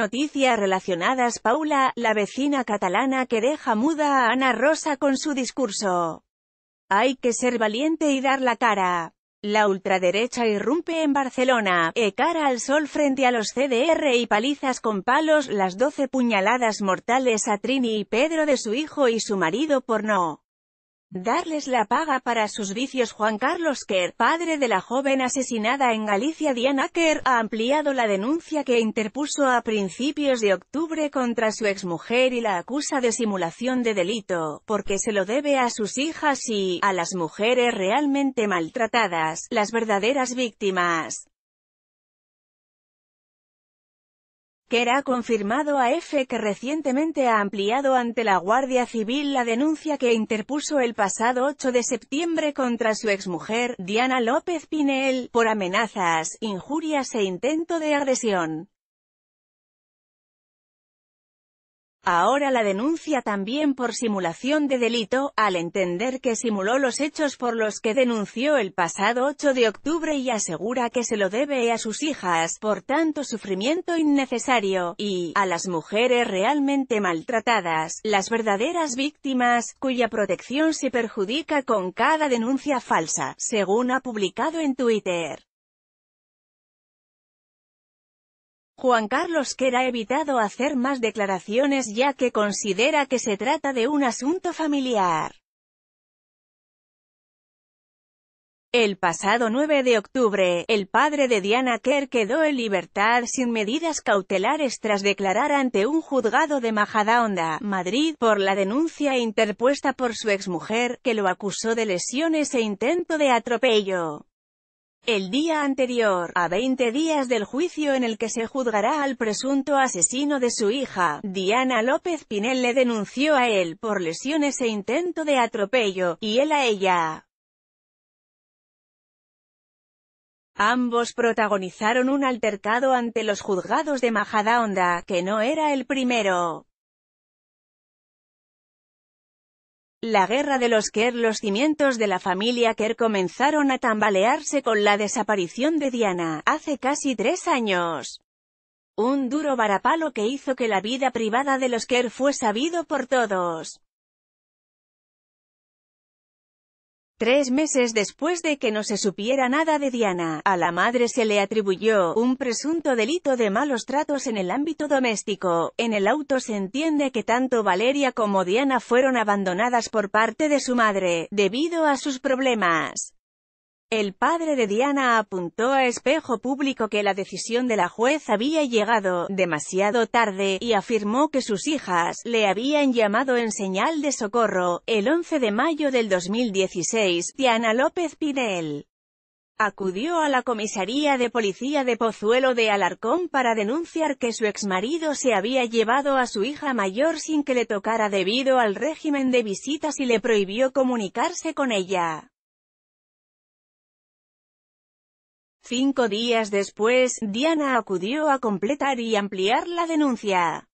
Noticias relacionadas Paula, la vecina catalana que deja muda a Ana Rosa con su discurso. Hay que ser valiente y dar la cara. La ultraderecha irrumpe en Barcelona, e cara al sol frente a los CDR y palizas con palos las doce puñaladas mortales a Trini y Pedro de su hijo y su marido por no darles la paga para sus vicios. Juan Carlos Kerr, padre de la joven asesinada en Galicia Diana Kerr, ha ampliado la denuncia que interpuso a principios de octubre contra su exmujer y la acusa de simulación de delito, porque se lo debe a sus hijas y, a las mujeres realmente maltratadas, las verdaderas víctimas. Que ha confirmado a EFE que recientemente ha ampliado ante la Guardia Civil la denuncia que interpuso el pasado 8 de septiembre contra su exmujer, Diana López Pinel, por amenazas, injurias e intento de agresión. Ahora la denuncia también por simulación de delito, al entender que simuló los hechos por los que denunció el pasado 8 de octubre y asegura que se lo debe a sus hijas, por tanto sufrimiento innecesario, y, a las mujeres realmente maltratadas, las verdaderas víctimas, cuya protección se perjudica con cada denuncia falsa, según ha publicado en Twitter. Juan Carlos Kerr ha evitado hacer más declaraciones ya que considera que se trata de un asunto familiar. El pasado 9 de octubre, el padre de Diana Kerr quedó en libertad sin medidas cautelares tras declarar ante un juzgado de Majadahonda, Madrid, por la denuncia interpuesta por su exmujer, que lo acusó de lesiones e intento de atropello. El día anterior, a 20 días del juicio en el que se juzgará al presunto asesino de su hija, Diana López Pinel le denunció a él por lesiones e intento de atropello, y él a ella. Ambos protagonizaron un altercado ante los juzgados de Majadahonda, que no era el primero. La guerra de los Kerr Los cimientos de la familia Kerr comenzaron a tambalearse con la desaparición de Diana, hace casi tres años. Un duro varapalo que hizo que la vida privada de los Kerr fue sabido por todos. Tres meses después de que no se supiera nada de Diana, a la madre se le atribuyó un presunto delito de malos tratos en el ámbito doméstico. En el auto se entiende que tanto Valeria como Diana fueron abandonadas por parte de su madre, debido a sus problemas. El padre de Diana apuntó a espejo público que la decisión de la juez había llegado demasiado tarde, y afirmó que sus hijas le habían llamado en señal de socorro. El 11 de mayo del 2016, Diana López Pidel acudió a la comisaría de policía de Pozuelo de Alarcón para denunciar que su exmarido se había llevado a su hija mayor sin que le tocara debido al régimen de visitas y le prohibió comunicarse con ella. Cinco días después, Diana acudió a completar y ampliar la denuncia.